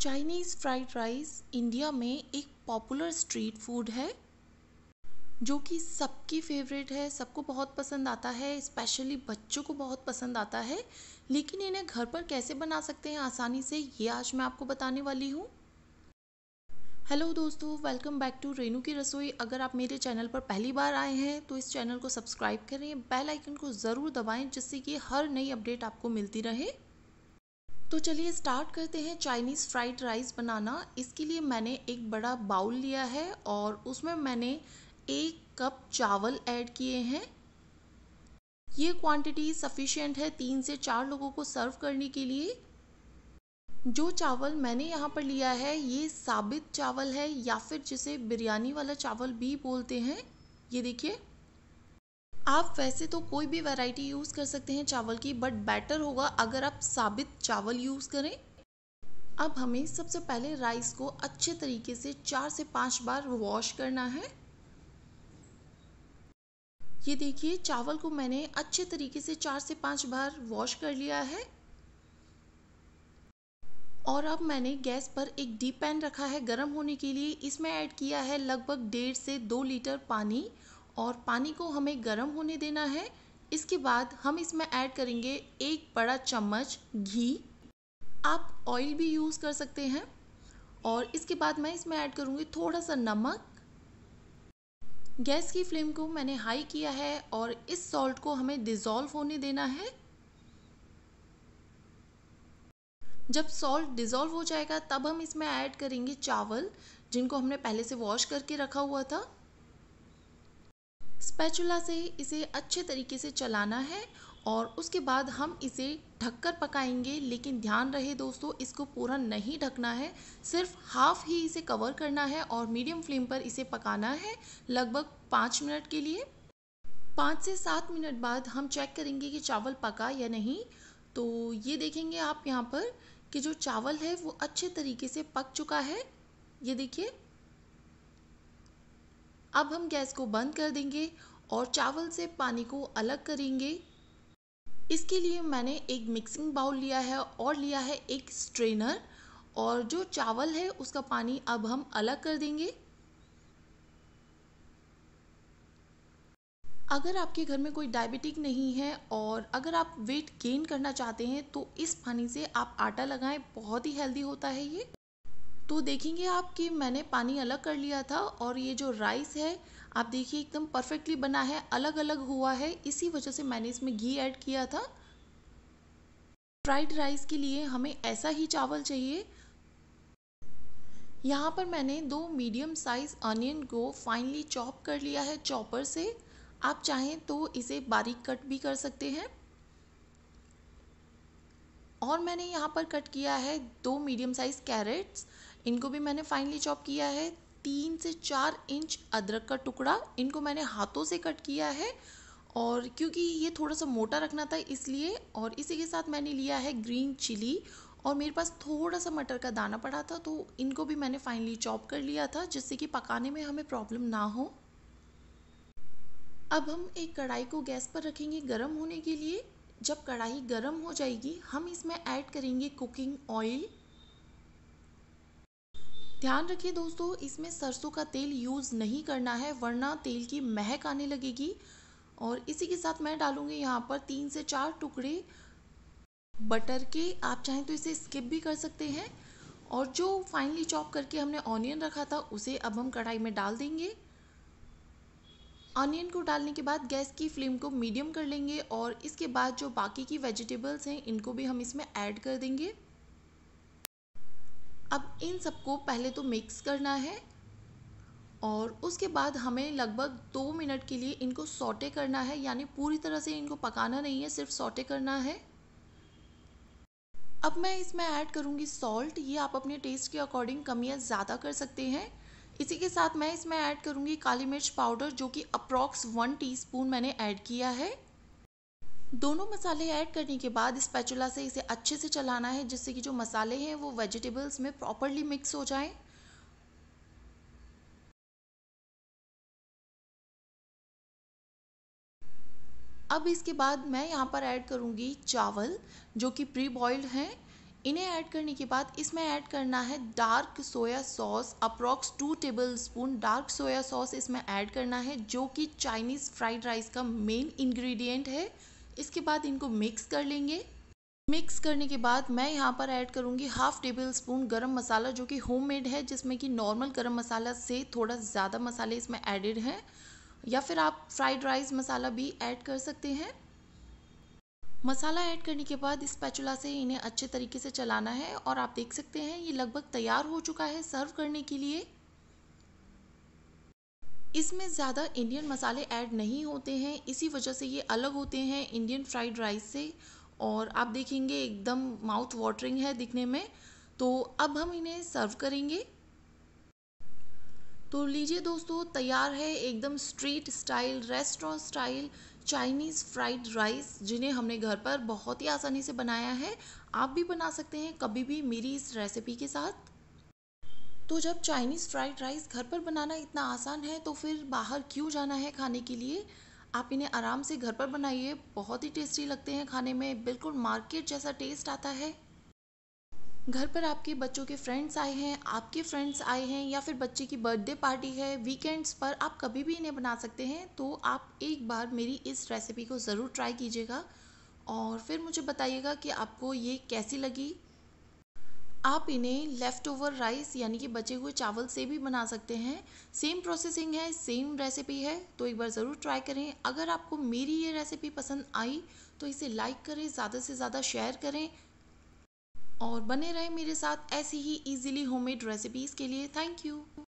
Chinese fried rice India में एक popular street food है जो कि सबकी फेवरेट है सबको बहुत पसंद आता है स्पेशली बच्चों को बहुत पसंद आता है लेकिन इन्हें घर पर कैसे बना सकते हैं आसानी से ये आज मैं आपको बताने वाली हूँ हेलो दोस्तों वेलकम बैक टू रेनू की रसोई अगर आप मेरे चैनल पर पहली बार आए हैं तो इस चैनल को सब्सक्राइब करें बेल आइकन को ज़रूर दबाएं जिससे कि हर नई अपडेट आपको मिलती रहे तो चलिए स्टार्ट करते हैं चाइनीज़ फ्राइड राइस बनाना इसके लिए मैंने एक बड़ा बाउल लिया है और उसमें मैंने एक कप चावल ऐड किए हैं ये क्वांटिटी सफ़िशेंट है तीन से चार लोगों को सर्व करने के लिए जो चावल मैंने यहाँ पर लिया है ये साबित चावल है या फिर जिसे बिरयानी वाला चावल भी बोलते हैं ये देखिए आप वैसे तो कोई भी वैरायटी यूज़ कर सकते हैं चावल की बट बेटर होगा अगर आप साबित चावल यूज़ करें अब हमें सबसे पहले राइस को अच्छे तरीके से चार से पाँच बार वॉश करना है ये देखिए चावल को मैंने अच्छे तरीके से चार से पाँच बार वॉश कर लिया है और अब मैंने गैस पर एक डीप पैन रखा है गर्म होने के लिए इसमें ऐड किया है लगभग डेढ़ से दो लीटर पानी और पानी को हमें गर्म होने देना है इसके बाद हम इसमें ऐड करेंगे एक बड़ा चम्मच घी आप ऑयल भी यूज़ कर सकते हैं और इसके बाद मैं इसमें ऐड करूँगी थोड़ा सा नमक गैस की फ्लेम को मैंने हाई किया है और इस सॉल्ट को हमें डिज़ोल्व होने देना है जब सॉल्ट डिज़ोल्व हो जाएगा तब हम इसमें ऐड करेंगे चावल जिनको हमने पहले से वॉश करके रखा हुआ था स्पैचुला से इसे अच्छे तरीके से चलाना है और उसके बाद हम इसे ढक कर पकाएंगे लेकिन ध्यान रहे दोस्तों इसको पूरा नहीं ढकना है सिर्फ हाफ ही इसे कवर करना है और मीडियम फ्लेम पर इसे पकाना है लगभग पाँच मिनट के लिए पाँच से सात मिनट बाद हम चेक करेंगे कि चावल पका या नहीं तो ये देखेंगे आप यहाँ पर कि जो चावल है वो अच्छे तरीके से पक चुका है ये देखिए अब हम गैस को बंद कर देंगे और चावल से पानी को अलग करेंगे इसके लिए मैंने एक मिक्सिंग बाउल लिया है और लिया है एक स्ट्रेनर और जो चावल है उसका पानी अब हम अलग कर देंगे अगर आपके घर में कोई डायबिटिक नहीं है और अगर आप वेट गेन करना चाहते हैं तो इस पानी से आप आटा लगाएं बहुत ही हेल्दी होता है ये तो देखेंगे आप कि मैंने पानी अलग कर लिया था और ये जो राइस है आप देखिए एकदम परफेक्टली बना है अलग अलग हुआ है इसी वजह से मैंने इसमें घी ऐड किया था फ्राइड राइस के लिए हमें ऐसा ही चावल चाहिए यहाँ पर मैंने दो मीडियम साइज़ अनियन को फाइनली चॉप कर लिया है चॉपर से आप चाहें तो इसे बारीक कट भी कर सकते हैं और मैंने यहाँ पर कट किया है दो मीडियम साइज़ कैरेट्स इनको भी मैंने फाइनली चॉप किया है तीन से चार इंच अदरक का टुकड़ा इनको मैंने हाथों से कट किया है और क्योंकि ये थोड़ा सा मोटा रखना था इसलिए और इसी के साथ मैंने लिया है ग्रीन चिली और मेरे पास थोड़ा सा मटर का दाना पड़ा था तो इनको भी मैंने फाइनली चॉप कर लिया था जिससे कि पकाने में हमें प्रॉब्लम ना हो अब हम एक कढ़ाई को गैस पर रखेंगे गर्म होने के लिए जब कढ़ाई गर्म हो जाएगी हम इसमें ऐड करेंगे कुकिंग ऑयल ध्यान रखिए दोस्तों इसमें सरसों का तेल यूज़ नहीं करना है वरना तेल की महक आने लगेगी और इसी के साथ मैं डालूँगी यहाँ पर तीन से चार टुकड़े बटर के आप चाहें तो इसे स्किप भी कर सकते हैं और जो फाइनली चॉप करके हमने ऑनियन रखा था उसे अब हम कढ़ाई में डाल देंगे ऑनियन को डालने के बाद गैस की फ्लेम को मीडियम कर लेंगे और इसके बाद जो बाकी की वेजिटेबल्स हैं इनको भी हम इसमें ऐड कर देंगे अब इन सबको पहले तो मिक्स करना है और उसके बाद हमें लगभग दो मिनट के लिए इनको सॉटे करना है यानी पूरी तरह से इनको पकाना नहीं है सिर्फ सॉटे करना है अब मैं इसमें ऐड करूँगी सॉल्ट ये आप अपने टेस्ट के अकॉर्डिंग कम या ज़्यादा कर सकते हैं इसी के साथ मैं इसमें ऐड करूँगी काली मिर्च पाउडर जो कि अप्रॉक्स वन टीस्पून मैंने ऐड किया है दोनों मसाले ऐड करने के बाद इस पैचुला से इसे अच्छे से चलाना है जिससे कि जो मसाले हैं वो वेजिटेबल्स में प्रॉपरली मिक्स हो जाएं अब इसके बाद मैं यहाँ पर ऐड करूँगी चावल जो कि प्री बॉइल्ड हैं इन्हें ऐड करने के बाद इसमें ऐड करना है dark soya sauce approx two tablespoon dark soya sauce इसमें ऐड करना है जो कि चाइनीज़ फ्राइड राइस का मेन इंग्रेडिएंट है इसके बाद इनको मिक्स कर लेंगे मिक्स करने के बाद मैं यहाँ पर ऐड करूँगी हाफ़ टेबल स्पून गर्म मसाला जो कि होममेड है जिसमें कि नॉर्मल गर्म मसाला से थोड़ा ज़्यादा मसाले इसमें एडिड हैं या फिर आप फ्राइड राइस मसाला भी ऐड कर सकते हैं मसाला ऐड करने के बाद इस पैचुला से इन्हें अच्छे तरीके से चलाना है और आप देख सकते हैं ये लगभग तैयार हो चुका है सर्व करने के लिए इसमें ज़्यादा इंडियन मसाले ऐड नहीं होते हैं इसी वजह से ये अलग होते हैं इंडियन फ्राइड राइस से और आप देखेंगे एकदम माउथ वाटरिंग है दिखने में तो अब हम इन्हें सर्व करेंगे तो लीजिए दोस्तों तैयार है एकदम street style restaurant style Chinese fried rice जिन्हें हमने घर पर बहुत ही आसानी से बनाया है आप भी बना सकते हैं कभी भी मेरी इस रेसिपी के साथ तो जब चाइनीज़ फ्राइड राइस घर पर बनाना इतना आसान है तो फिर बाहर क्यों जाना है खाने के लिए आप इन्हें आराम से घर पर बनाइए बहुत ही टेस्टी लगते हैं खाने में बिल्कुल मार्केट जैसा टेस्ट आता है घर पर आपके बच्चों के फ्रेंड्स आए हैं आपके फ्रेंड्स आए हैं या फिर बच्चे की बर्थडे पार्टी है वीकेंड्स पर आप कभी भी इन्हें बना सकते हैं तो आप एक बार मेरी इस रेसिपी को ज़रूर ट्राई कीजिएगा और फिर मुझे बताइएगा कि आपको ये कैसी लगी आप इन्हें लेफ़्ट ओवर राइस यानी कि बचे हुए चावल से भी बना सकते हैं सेम प्रोसेसिंग है सेम रेसिपी है तो एक बार ज़रूर ट्राई करें अगर आपको मेरी ये रेसिपी पसंद आई तो इसे लाइक करें ज़्यादा से ज़्यादा शेयर करें और बने रहें मेरे साथ ऐसी ही इजीली होममेड रेसिपीज़ के लिए थैंक यू